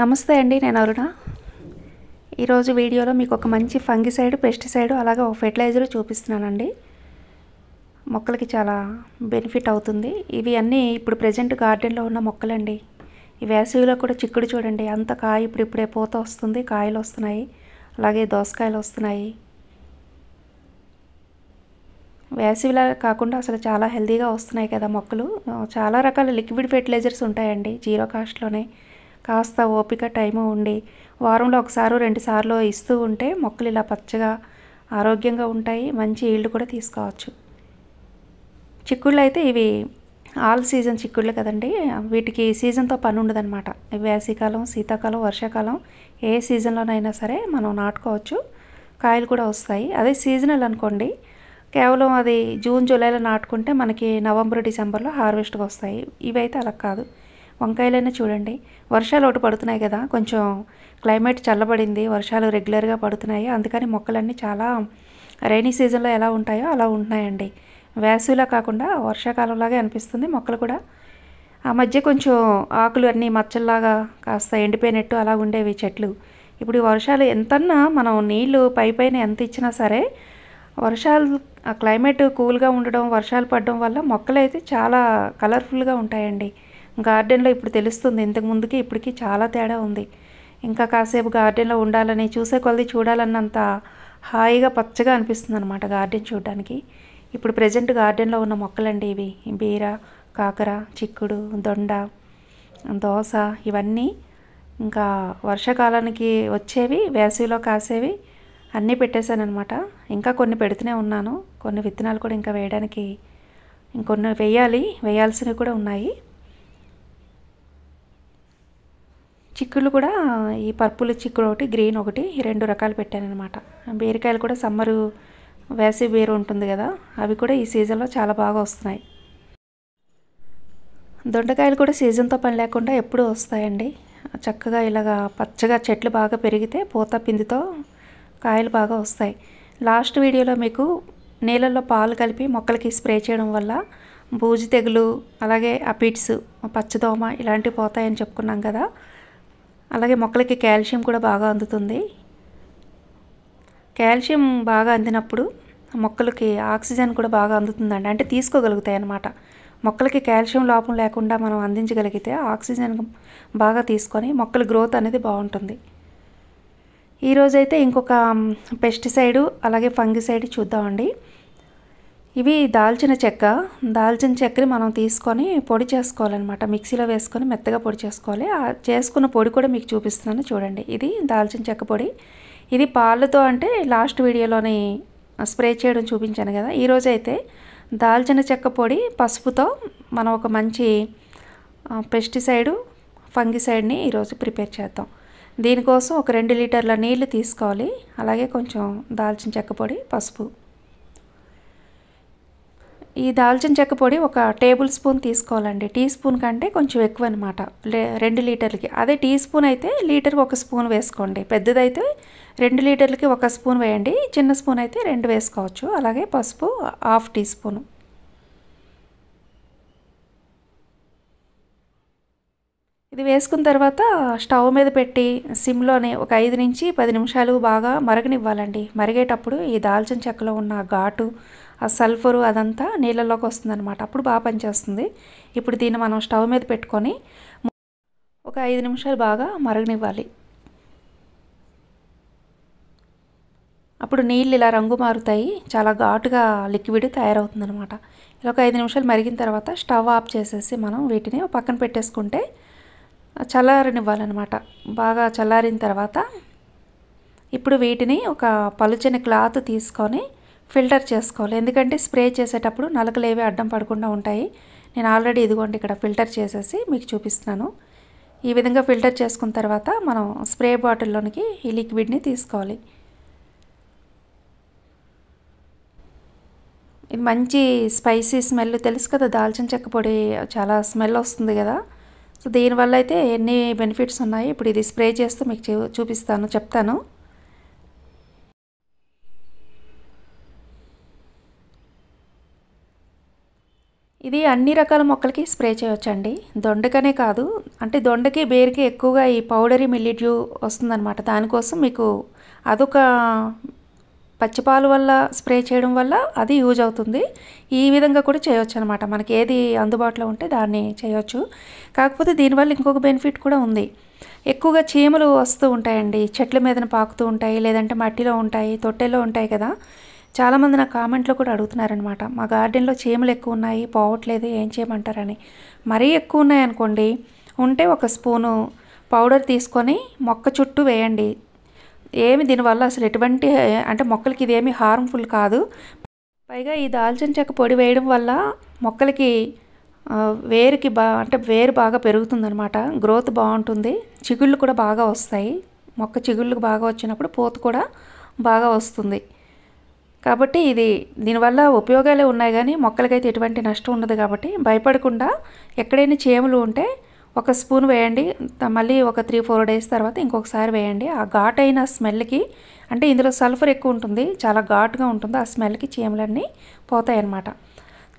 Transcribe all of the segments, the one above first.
నమస్తే అండి నేను అరుణ ఈరోజు వీడియోలో మీకు ఒక మంచి ఫంగిసైడ్ పెస్టిసైడ్ అలాగే ఒక ఫెర్టిలైజర్ చూపిస్తున్నానండి మొక్కలకి చాలా బెనిఫిట్ అవుతుంది ఇవి అన్నీ ఇప్పుడు ప్రజెంట్ గార్డెన్లో ఉన్న మొక్కలండి ఈ వేసవిలో కూడా చిక్కుడు చూడండి అంత కాయ ఇప్పుడు ఇప్పుడే పూత వస్తుంది కాయలు వస్తున్నాయి అలాగే దోసకాయలు వస్తున్నాయి వేసవిలా కాకుండా అసలు చాలా హెల్తీగా వస్తున్నాయి కదా మొక్కలు చాలా రకాల లిక్విడ్ ఫెర్టిలైజర్స్ ఉంటాయండి జీరో కాస్ట్లోనే కాస్త ఓపిక టైము ఉండి వారంలో ఒకసారి రెండుసార్లు ఇస్తూ ఉంటే మొక్కలు ఇలా పచ్చగా ఆరోగ్యంగా ఉంటాయి మంచి ఈల్డ్ కూడా తీసుకోవచ్చు చిక్కుళ్ళు అయితే ఇవి ఆల్ సీజన్ చిక్కుళ్ళు కదండి వీటికి సీజన్తో పని ఉండదన్నమాట వేసవికాలం శీతాకాలం వర్షాకాలం ఏ సీజన్లోనైనా సరే మనం నాటుకోవచ్చు కాయలు కూడా వస్తాయి అదే సీజనల్ అనుకోండి కేవలం అది జూన్ జూలైలో నాటుకుంటే మనకి నవంబర్ డిసెంబర్లో హార్వెస్ట్గా వస్తాయి ఇవైతే అలా కాదు వంకాయలైనా చూడండి వర్షాలు ఒకటి పడుతున్నాయి కదా కొంచెం క్లైమేట్ చల్లబడింది వర్షాలు రెగ్యులర్గా పడుతున్నాయి అందుకని మొక్కలన్నీ చాలా రైనీ సీజన్లో ఎలా ఉంటాయో అలా ఉంటున్నాయండి వేసవిలా కాకుండా వర్షాకాలంలాగే అనిపిస్తుంది మొక్కలు కూడా ఆ మధ్య కొంచెం ఆకులు అన్నీ మచ్చల్లాగా కాస్త ఎండిపోయినట్టు అలా ఉండేవి చెట్లు ఇప్పుడు వర్షాలు ఎంతన్నా మనం నీళ్లు పై పైన ఎంత ఇచ్చినా సరే వర్షాలు ఆ క్లైమేట్ కూల్గా ఉండడం వర్షాలు పడడం వల్ల మొక్కలు అయితే చాలా కలర్ఫుల్గా ఉంటాయండి గార్డెన్లో ఇప్పుడు తెలుస్తుంది ఇంతకు ముందుకి ఇప్పటికి చాలా తేడా ఉంది ఇంకా కాసేపు గార్డెన్లో ఉండాలని చూసే కొలది చూడాలన్నంత హాయిగా పచ్చగా అనిపిస్తుంది అనమాట గార్డెన్ చూడడానికి ఇప్పుడు ప్రజెంట్ గార్డెన్లో ఉన్న మొక్కలండి ఇవి బీర కాకర చిక్కుడు దొండ దోస ఇవన్నీ ఇంకా వర్షాకాలానికి వచ్చేవి వేసవిలో కాసేవి అన్నీ పెట్టేశానమాట ఇంకా కొన్ని పెడుతూనే ఉన్నాను కొన్ని విత్తనాలు కూడా ఇంకా వేయడానికి ఇంకొన్ని వేయాలి వేయాల్సినవి కూడా ఉన్నాయి చిక్కులు కూడా ఈ పర్పుల్ చిక్కుడు ఒకటి గ్రీన్ ఒకటి రెండు రకాలు పెట్టానమాట బీరకాయలు కూడా సమ్మరు వేసవి వేరు ఉంటుంది కదా అవి కూడా ఈ సీజన్లో చాలా బాగా వస్తున్నాయి దొండకాయలు కూడా సీజన్తో పని లేకుండా ఎప్పుడూ వస్తాయండి చక్కగా ఇలాగా పచ్చగా చెట్లు బాగా పెరిగితే పూత పిందితో కాయలు బాగా వస్తాయి లాస్ట్ వీడియోలో మీకు నీళ్ళల్లో పాలు కలిపి మొక్కలకి స్ప్రే చేయడం వల్ల బూజు తెగులు అలాగే అపిడ్స్ పచ్చదోమ ఇలాంటివి పోతాయని చెప్పుకున్నాం కదా అలాగే మొక్కలకి కాల్షియం కూడా బాగా అందుతుంది కాల్షియం బాగా అందినప్పుడు మొక్కలకి ఆక్సిజన్ కూడా బాగా అందుతుందండి అంటే తీసుకోగలుగుతాయి అన్నమాట మొక్కలకి కాల్షియం లోపం లేకుండా మనం అందించగలిగితే ఆక్సిజన్ బాగా తీసుకొని మొక్కల గ్రోత్ అనేది బాగుంటుంది ఈరోజైతే ఇంకొక పెస్టిసైడు అలాగే ఫంగిసైడ్ చూద్దామండి ఇవి దాల్చిన చెక్క దాల్చిన చెక్కని మనం తీసుకొని పొడి చేసుకోవాలన్నమాట మిక్సీలో వేసుకొని మెత్తగా పొడి చేసుకోవాలి ఆ చేసుకున్న పొడి కూడా మీకు చూపిస్తున్నాను చూడండి ఇది దాల్చిన చెక్క పొడి ఇది పాలతో అంటే లాస్ట్ వీడియోలోని స్ప్రే చేయడం చూపించాను కదా ఈరోజు అయితే దాల్చిన చెక్క పొడి పసుపుతో మనం ఒక మంచి పెస్టిసైడు ఫంగిసైడ్ని ఈరోజు ప్రిపేర్ చేద్దాం దీనికోసం ఒక రెండు లీటర్ల నీళ్లు తీసుకోవాలి అలాగే కొంచెం దాల్చిన చెక్క పొడి పసుపు ఈ దాల్చిన చెక్క పొడి ఒక టేబుల్ స్పూన్ తీసుకోవాలండి టీ స్పూన్ కంటే కొంచెం ఎక్కువ అనమాట రెండు లీటర్లకి అదే టీ స్పూన్ అయితే లీటర్కి ఒక స్పూన్ వేసుకోండి పెద్దదైతే రెండు లీటర్లకి ఒక స్పూన్ వేయండి చిన్న స్పూన్ అయితే రెండు వేసుకోవచ్చు అలాగే పసుపు హాఫ్ టీ స్పూను ఇది వేసుకున్న తర్వాత స్టవ్ మీద పెట్టి సిమ్లోనే ఒక ఐదు నుంచి పది నిమిషాలు బాగా మరగనివ్వాలండి మరిగేటప్పుడు ఈ దాల్చిన చెక్కలో ఉన్న ఘాటు ఆ సల్ఫరు అదంతా నీళ్ళలోకి వస్తుందన్నమాట అప్పుడు బాగా పనిచేస్తుంది ఇప్పుడు దీన్ని మనం స్టవ్ మీద పెట్టుకొని ఒక ఐదు నిమిషాలు బాగా మరగనివ్వాలి అప్పుడు నీళ్ళు ఇలా రంగు మారుతాయి చాలా ఘాటుగా లిక్విడ్ తయారవుతుందనమాట ఇలా ఒక ఐదు నిమిషాలు మరిగిన తర్వాత స్టవ్ ఆఫ్ చేసేసి మనం వీటిని పక్కన పెట్టేసుకుంటే చల్లారనివ్వాలన్నమాట బాగా చల్లారిన తర్వాత ఇప్పుడు వీటిని ఒక పలుచని క్లాత్ తీసుకొని ఫిల్టర్ చేసుకోవాలి ఎందుకంటే స్ప్రే చేసేటప్పుడు నలకలు ఏవి అడ్డం పడకుండా ఉంటాయి నేను ఆల్రెడీ ఇదిగోండి ఇక్కడ ఫిల్టర్ చేసేసి మీకు చూపిస్తున్నాను ఈ విధంగా ఫిల్టర్ చేసుకున్న తర్వాత మనం స్ప్రే బాటిల్లోనికి ఈ లిక్విడ్ని తీసుకోవాలి ఇది మంచి స్పైసీ స్మెల్ తెలుసు కదా దాల్చిన చెక్క పొడి చాలా స్మెల్ వస్తుంది కదా సో దీనివల్ల అయితే ఎన్ని బెనిఫిట్స్ ఉన్నాయి ఇప్పుడు ఇది స్ప్రే చేస్తూ మీకు చూపిస్తాను చెప్తాను ఇది అన్ని రకాల మొక్కలకి స్ప్రే చేయొచ్చండి దొండకనే కాదు అంటే దొండకి బేరికి ఎక్కువగా ఈ పౌడరీ మిల్లిడ్యూ వస్తుందనమాట దానికోసం మీకు అదొక పచ్చిపాలు వల్ల స్ప్రే చేయడం వల్ల అది యూజ్ అవుతుంది ఈ విధంగా కూడా చేయొచ్చు అనమాట మనకి ఏది అందుబాటులో ఉంటే దాన్ని చేయొచ్చు కాకపోతే దీనివల్ల ఇంకొక బెనిఫిట్ కూడా ఉంది ఎక్కువగా చీమలు వస్తూ ఉంటాయండి చెట్ల మీదన పాకుతూ ఉంటాయి లేదంటే మట్టిలో ఉంటాయి తొట్టెలో ఉంటాయి కదా చాలామంది నా కామెంట్లో కూడా అడుగుతున్నారనమాట మా గార్డెన్లో చీమలు ఎక్కువ ఉన్నాయి పోవట్లేదు ఏం చేయమంటారని మరీ ఎక్కువ ఉన్నాయనుకోండి ఉంటే ఒక స్పూను పౌడర్ తీసుకొని మొక్క చుట్టూ వేయండి ఏమి దీనివల్ల అసలు ఎటువంటి అంటే మొక్కలకి ఇదేమి హార్మ్ఫుల్ కాదు పైగా ఈ దాల్చిన చెక్క పొడి వేయడం వల్ల మొక్కలకి వేరుకి బా అంటే వేరు బాగా పెరుగుతుందనమాట గ్రోత్ బాగుంటుంది చిగుళ్ళు కూడా బాగా వస్తాయి మొక్క చిగుళ్ళు బాగా వచ్చినప్పుడు పూత కూడా బాగా వస్తుంది కాబట్టి ఇది దీనివల్ల ఉపయోగాలే ఉన్నాయి కానీ మొక్కలకైతే ఎటువంటి నష్టం ఉండదు కాబట్టి భయపడకుండా ఎక్కడైనా చేములు ఉంటే ఒక స్పూన్ వేయండి మళ్ళీ ఒక త్రీ ఫోర్ డేస్ తర్వాత ఇంకొకసారి వేయండి ఆ ఘాట్ అయిన స్మెల్కి అంటే ఇందులో సల్ఫర్ ఎక్కువ ఉంటుంది చాలా ఘాటుగా ఉంటుంది ఆ స్మెల్కి చీమలన్నీ పోతాయి అన్నమాట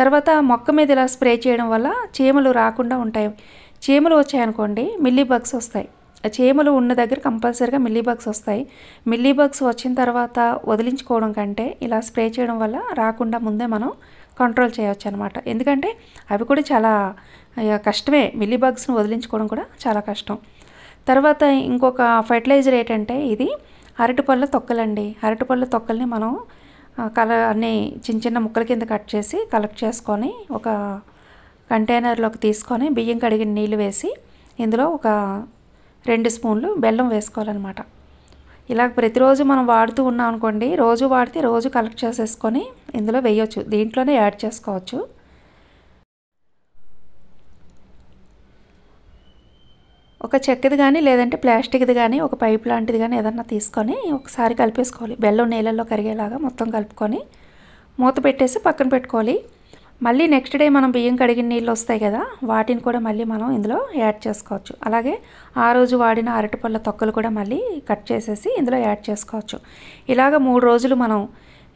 తర్వాత మొక్క మీద ఇలా స్ప్రే చేయడం వల్ల చీమలు రాకుండా ఉంటాయి చీమలు వచ్చాయనుకోండి మిల్లీ బగ్స్ వస్తాయి చీమలు ఉన్న దగ్గర కంపల్సరిగా మిల్లీబగ్స్ వస్తాయి మిల్లీబగ్స్ వచ్చిన తర్వాత వదిలించుకోవడం కంటే ఇలా స్ప్రే చేయడం వల్ల రాకుండా ముందే మనం కంట్రోల్ చేయవచ్చు అనమాట ఎందుకంటే అవి కూడా చాలా కష్టమే మిల్లీబగ్స్ను వదిలించుకోవడం కూడా చాలా కష్టం తర్వాత ఇంకొక ఫర్టిలైజర్ ఏంటంటే ఇది అరటిపళ్ళ తొక్కలండి అరటిపళ్ళ తొక్కల్ని మనం కల అన్ని చిన్న చిన్న ముక్కల కింద కట్ చేసి కలెక్ట్ చేసుకొని ఒక కంటైనర్లోకి తీసుకొని బియ్యం కడిగిన నీళ్ళు వేసి ఇందులో ఒక రెండు స్పూన్లు బెల్లం వేసుకోవాలన్నమాట ఇలా ప్రతిరోజు మనం వాడుతూ ఉన్నాం అనుకోండి రోజు వాడితే రోజు కలెక్ట్ చేసేసుకొని ఇందులో వేయొచ్చు దీంట్లోనే యాడ్ చేసుకోవచ్చు ఒక చెక్కది కానీ లేదంటే ప్లాస్టిక్ది కానీ ఒక పైప్ లాంటిది కానీ ఏదన్నా తీసుకొని ఒకసారి కలిపేసుకోవాలి బెల్లం నీళ్ళల్లో కరిగేలాగా మొత్తం కలుపుకొని మూత పెట్టేసి పక్కన పెట్టుకోవాలి మళ్ళీ నెక్స్ట్ డే మనం బియ్యం కడిగిన నీళ్ళు వస్తాయి కదా వాటిని కూడా మళ్ళీ మనం ఇందులో యాడ్ చేసుకోవచ్చు అలాగే ఆ రోజు వాడిన అరటిపళ్ళ తొక్కలు కూడా మళ్ళీ కట్ చేసేసి ఇందులో యాడ్ చేసుకోవచ్చు ఇలాగ మూడు రోజులు మనం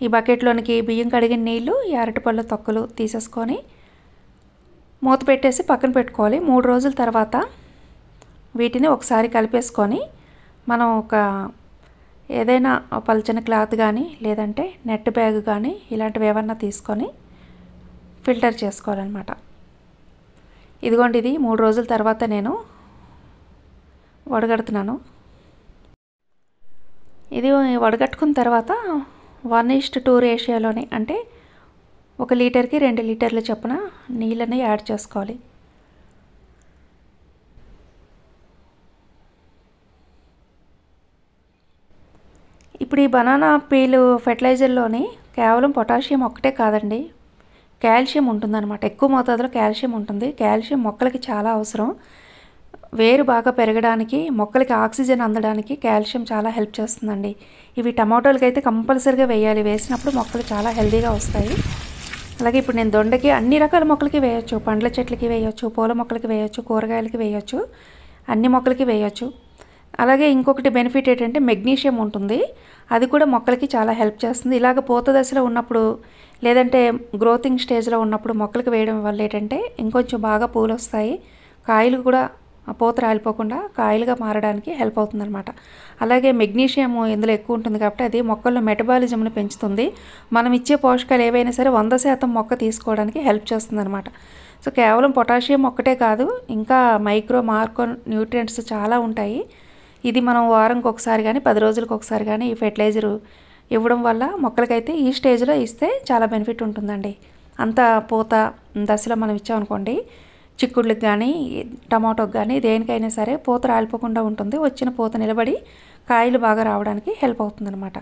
ఈ బకెట్లోనికి బియ్యం కడిగిన నీళ్ళు ఈ అరటిపళ్ళ తొక్కలు తీసేసుకొని మూత పెట్టేసి పక్కన పెట్టుకోవాలి మూడు రోజుల తర్వాత వీటిని ఒకసారి కలిపేసుకొని మనం ఒక ఏదైనా పలచని క్లాత్ కానీ లేదంటే నెట్ బ్యాగ్ కానీ ఇలాంటివి ఏమన్నా తీసుకొని ఫిల్టర్ చేసుకోవాలన్నమాట ఇదిగోండి ఇది మూడు రోజుల తర్వాత నేను వడగడుతున్నాను ఇది వడగట్టుకున్న తర్వాత వన్ ఈస్ట్ టూ రేషియోలోనే అంటే ఒక లీటర్కి రెండు లీటర్ల చొప్పున నీళ్ళని యాడ్ చేసుకోవాలి ఇప్పుడు ఈ బనానా పీలు ఫెర్టిలైజర్లోని కేవలం పొటాషియం ఒక్కటే కాదండి కాల్షియం ఉంటుందన్నమాట ఎక్కువ మోతాదులో కాల్షియం ఉంటుంది కాల్షియం మొక్కలకి చాలా అవసరం వేరు బాగా పెరగడానికి మొక్కలకి ఆక్సిజన్ అందడానికి కాల్షియం చాలా హెల్ప్ చేస్తుందండి ఇవి టమాటోలకి అయితే కంపల్సరీగా వేయాలి వేసినప్పుడు మొక్కలు చాలా హెల్దీగా వస్తాయి అలాగే ఇప్పుడు నేను దొండకి అన్ని రకాల మొక్కలకి వేయొచ్చు పండ్ల చెట్లకి వేయొచ్చు పూల మొక్కలకి వేయొచ్చు కూరగాయలకి వేయొచ్చు అన్ని మొక్కలకి వేయొచ్చు అలాగే ఇంకొకటి బెనిఫిట్ ఏంటంటే మెగ్నీషియం ఉంటుంది అది కూడా మొక్కలకి చాలా హెల్ప్ చేస్తుంది ఇలాగ పూత దశలో ఉన్నప్పుడు లేదంటే గ్రోతింగ్ స్టేజ్లో ఉన్నప్పుడు మొక్కలకు వేయడం వల్ల ఏంటంటే ఇంకొంచెం బాగా పూలు వస్తాయి కాయలు కూడా పూత రాలిపోకుండా కాయలుగా మారడానికి హెల్ప్ అవుతుందనమాట అలాగే మెగ్నీషియం ఇందులో ఎక్కువ ఉంటుంది కాబట్టి అది మొక్కల్లో మెటబాలిజంను పెంచుతుంది మనం ఇచ్చే పోషకాలు ఏవైనా సరే వంద శాతం మొక్క తీసుకోవడానికి హెల్ప్ చేస్తుందనమాట సో కేవలం పొటాషియం ఒక్కటే కాదు ఇంకా మైక్రో మార్కో న్యూట్రియంట్స్ చాలా ఉంటాయి ఇది మనం వారంకి ఒకసారి కానీ పది రోజులకు ఒకసారి కానీ ఈ ఫెర్టిలైజర్ ఇవ్వడం వల్ల మొక్కలకైతే ఈ స్టేజ్లో ఇస్తే చాలా బెనిఫిట్ ఉంటుందండి అంత పూత దశలో మనం ఇచ్చామనుకోండి చిక్కుళ్ళకి కానీ టమాటోకి కానీ దేనికైనా సరే పూత రాలిపోకుండా ఉంటుంది వచ్చిన పూత నిలబడి కాయలు బాగా రావడానికి హెల్ప్ అవుతుందనమాట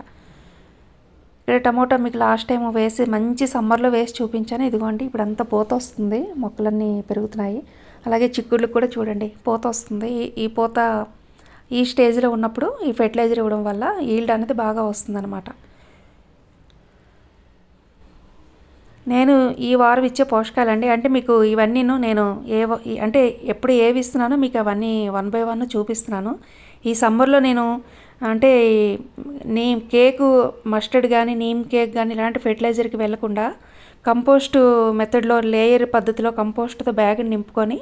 ఇక్కడ టమోటా మీకు లాస్ట్ టైం వేసి మంచి సమ్మర్లో వేసి చూపించాను ఇదిగోండి ఇప్పుడు అంత పూత వస్తుంది మొక్కలన్నీ పెరుగుతున్నాయి అలాగే చిక్కుళ్ళకి కూడా చూడండి పూత వస్తుంది ఈ పూత ఈ స్టేజ్లో ఉన్నప్పుడు ఈ ఫెర్టిలైజర్ ఇవ్వడం వల్ల ఈల్డ్ అనేది బాగా వస్తుందన్నమాట నేను ఈ వారం ఇచ్చే పోషకాలు అండి అంటే మీకు ఇవన్నీను నేను ఏ అంటే ఎప్పుడు ఏవి ఇస్తున్నానో మీకు అవన్నీ వన్ బై వన్ చూపిస్తున్నాను ఈ సమ్మర్లో నేను అంటే నీమ్ కేకు మస్టర్డ్ కానీ నీమ్ కేక్ కానీ ఇలాంటి ఫెర్టిలైజర్కి వెళ్లకుండా కంపోస్ట్ మెథడ్లో లేయర్ పద్ధతిలో కంపోస్ట్తో బ్యాగ్ని నింపుకొని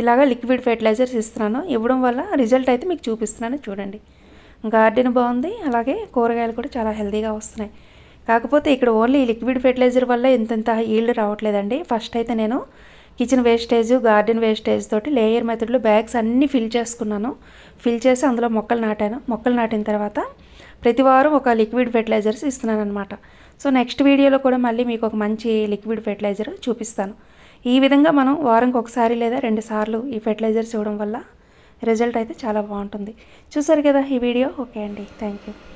ఇలాగ లిక్విడ్ ఫెర్టిలైజర్స్ ఇస్తున్నాను ఇవ్వడం వల్ల రిజల్ట్ అయితే మీకు చూపిస్తున్నాను చూడండి గార్డెన్ బాగుంది అలాగే కూరగాయలు కూడా చాలా హెల్తీగా వస్తున్నాయి కాకపోతే ఇక్కడ ఓన్లీ లిక్విడ్ ఫెర్టిలైజర్ వల్ల ఇంతంత ఈల్డ్ రావట్లేదండి ఫస్ట్ అయితే నేను కిచెన్ వేస్టేజ్ గార్డెన్ వేస్టేజ్ తోటి లేయర్ మెథడ్లో బ్యాగ్స్ అన్నీ ఫిల్ చేసుకున్నాను ఫిల్ చేసి అందులో మొక్కలు నాటాను మొక్కలు నాటిన తర్వాత ప్రతి వారం ఒక లిక్విడ్ ఫెర్టిలైజర్స్ ఇస్తున్నాను అనమాట సో నెక్స్ట్ వీడియోలో కూడా మళ్ళీ మీకు ఒక మంచి లిక్విడ్ ఫెర్టిలైజర్ చూపిస్తాను ఈ విధంగా మనం వారంకి ఒకసారి లేదా రెండు సార్లు ఈ ఫెర్టిలైజర్స్ ఇవ్వడం వల్ల రిజల్ట్ అయితే చాలా బాగుంటుంది చూసారు కదా ఈ వీడియో ఓకే అండి థ్యాంక్ యూ